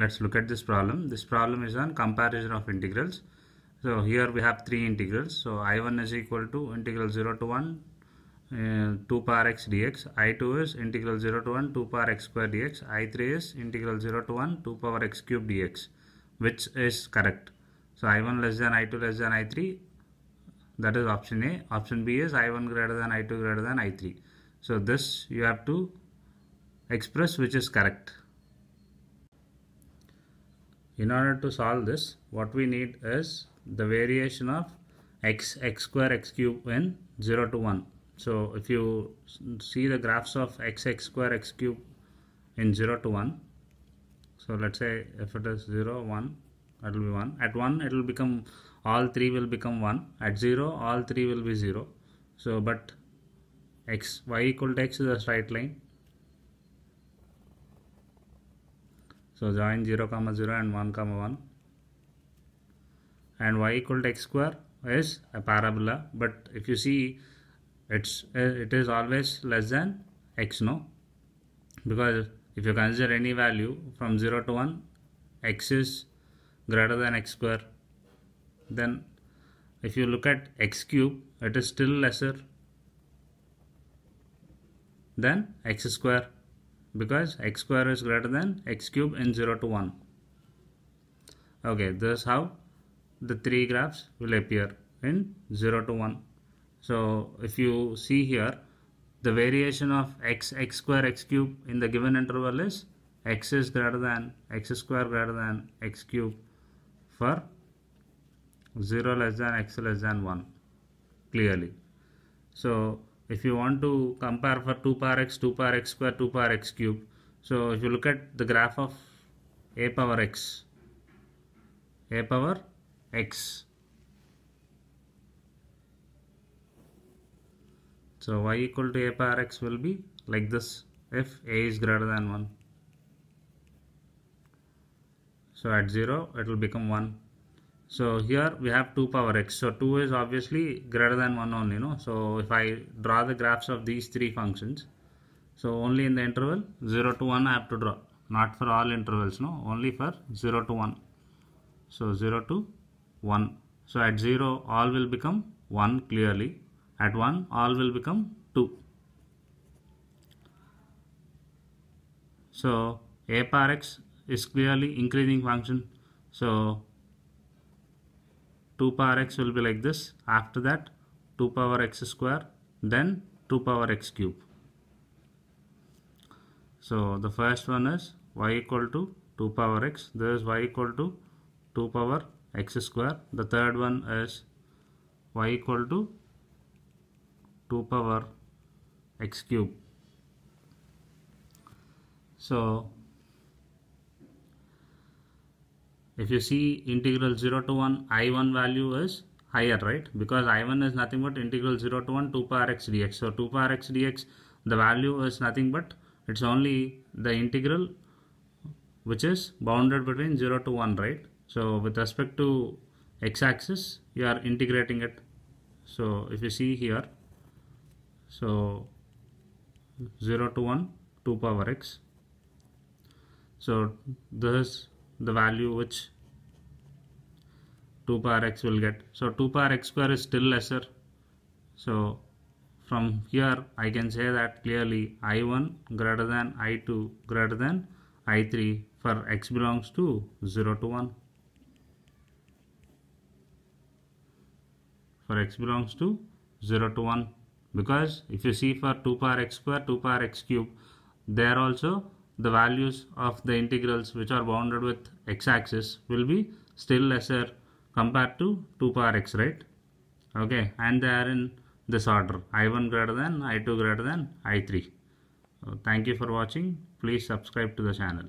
let's look at this problem this problem is on comparison of integrals so here we have three integrals so i1 is equal to integral 0 to 1 uh, 2 power x dx i2 is integral 0 to 1 2 power x square dx i3 is integral 0 to 1 2 power x cube dx which is correct so i1 less than i2 less than i3 that is option a option b is i1 greater than i2 greater than i3 so this you have to express which is correct in order to solve this what we need is the variation of x x square x cube in 0 to 1 so if you see the graphs of x x square x cube in 0 to 1 so let's say if it is 0 1 it will be 1 at 1 it will become all 3 will become 1 at 0 all 3 will be 0 so but x y equal to x is a straight line So join 0 comma 0 and 1 comma 1 and y equal to x square is a parabola but if you see it's it is always less than x no because if you consider any value from 0 to 1 x is greater than x square then if you look at x cube it is still lesser than x square because x square is greater than x cube in 0 to 1. Okay, this is how the three graphs will appear in 0 to 1. So if you see here, the variation of x, x square, x cube in the given interval is x is greater than x square greater than x cube for 0 less than x less than 1 clearly. So if you want to compare for 2 power x 2 power x square 2 power x cube so if you look at the graph of a power x a power x so y equal to a power x will be like this if a is greater than 1 so at 0 it will become 1 so here we have 2 power x so 2 is obviously greater than 1 only no so if i draw the graphs of these three functions so only in the interval 0 to 1 i have to draw not for all intervals no only for 0 to 1 so 0 to 1 so at 0 all will become 1 clearly at 1 all will become 2 so a power x is clearly increasing function so 2 power x will be like this after that 2 power x square then 2 power x cube so the first one is y equal to 2 power x this is y equal to 2 power x square the third one is y equal to 2 power x cube so if you see integral 0 to 1 i1 value is higher right because i1 is nothing but integral 0 to 1 2 power x dx so 2 power x dx the value is nothing but it's only the integral which is bounded between 0 to 1 right so with respect to x-axis you are integrating it so if you see here so 0 to 1 2 power x so this the value which 2 power x will get. So 2 power x square is still lesser. So from here I can say that clearly i1 greater than i2 greater than i3 for x belongs to 0 to 1. For x belongs to 0 to 1 because if you see for 2 power x square 2 power x cube there also the values of the integrals which are bounded with x-axis will be still lesser compared to 2 power x right okay and they are in this order i1 greater than i2 greater than i3 so thank you for watching please subscribe to the channel